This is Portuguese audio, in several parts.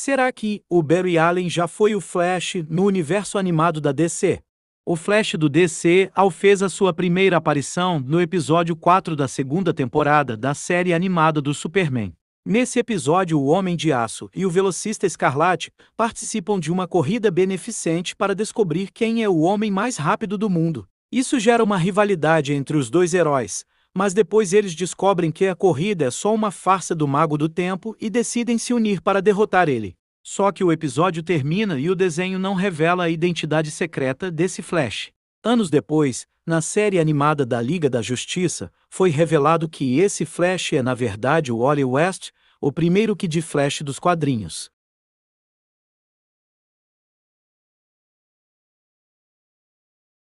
Será que o Barry Allen já foi o Flash no universo animado da DC? O Flash do DC ao fez a sua primeira aparição no episódio 4 da segunda temporada da série animada do Superman. Nesse episódio, o Homem de Aço e o Velocista Escarlate participam de uma corrida beneficente para descobrir quem é o homem mais rápido do mundo. Isso gera uma rivalidade entre os dois heróis, mas depois eles descobrem que a corrida é só uma farsa do Mago do Tempo e decidem se unir para derrotar ele. Só que o episódio termina e o desenho não revela a identidade secreta desse Flash. Anos depois, na série animada da Liga da Justiça, foi revelado que esse Flash é na verdade o Wally West, o primeiro de Flash dos quadrinhos.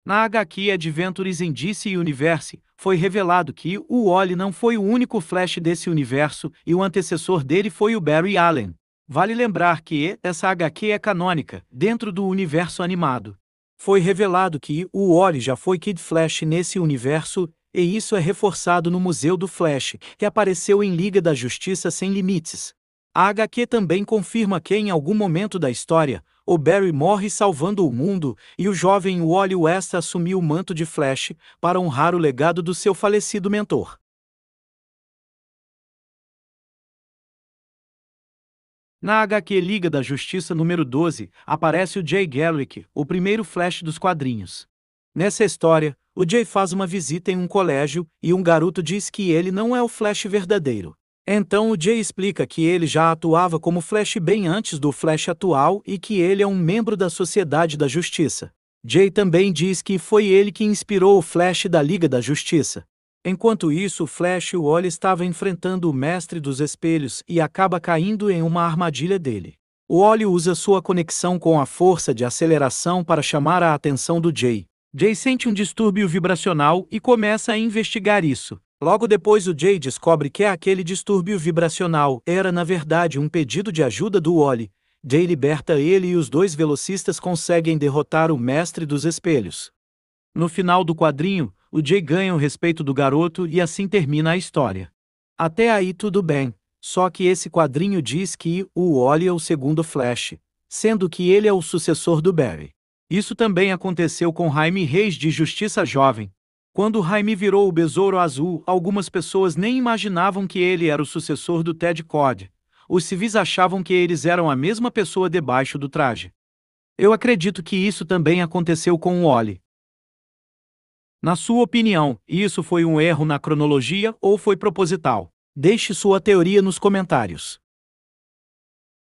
Na HQ Adventures in DC Universe, foi revelado que o Wally não foi o único Flash desse universo e o antecessor dele foi o Barry Allen. Vale lembrar que essa HQ é canônica, dentro do universo animado. Foi revelado que o Wally já foi Kid Flash nesse universo, e isso é reforçado no Museu do Flash, que apareceu em Liga da Justiça Sem Limites. A HQ também confirma que em algum momento da história, o Barry morre salvando o mundo e o jovem Wally West assumiu o manto de Flash para honrar o legado do seu falecido mentor. Na HQ Liga da Justiça número 12, aparece o Jay Garrick, o primeiro Flash dos quadrinhos. Nessa história, o Jay faz uma visita em um colégio e um garoto diz que ele não é o Flash verdadeiro. Então o Jay explica que ele já atuava como Flash bem antes do Flash atual e que ele é um membro da Sociedade da Justiça. Jay também diz que foi ele que inspirou o Flash da Liga da Justiça. Enquanto isso, Flash e Wally estava enfrentando o Mestre dos Espelhos e acaba caindo em uma armadilha dele. O Wally usa sua conexão com a força de aceleração para chamar a atenção do Jay. Jay sente um distúrbio vibracional e começa a investigar isso. Logo depois, o Jay descobre que é aquele distúrbio vibracional era, na verdade, um pedido de ajuda do Wally. Jay liberta ele e os dois velocistas conseguem derrotar o Mestre dos Espelhos. No final do quadrinho, o Jay ganha o respeito do garoto e assim termina a história. Até aí tudo bem, só que esse quadrinho diz que o Wally é o segundo Flash, sendo que ele é o sucessor do Barry. Isso também aconteceu com Jaime Reis de Justiça Jovem, quando Jaime virou o Besouro Azul, algumas pessoas nem imaginavam que ele era o sucessor do Ted Cord. Os civis achavam que eles eram a mesma pessoa debaixo do traje. Eu acredito que isso também aconteceu com o Oli. Na sua opinião, isso foi um erro na cronologia ou foi proposital? Deixe sua teoria nos comentários.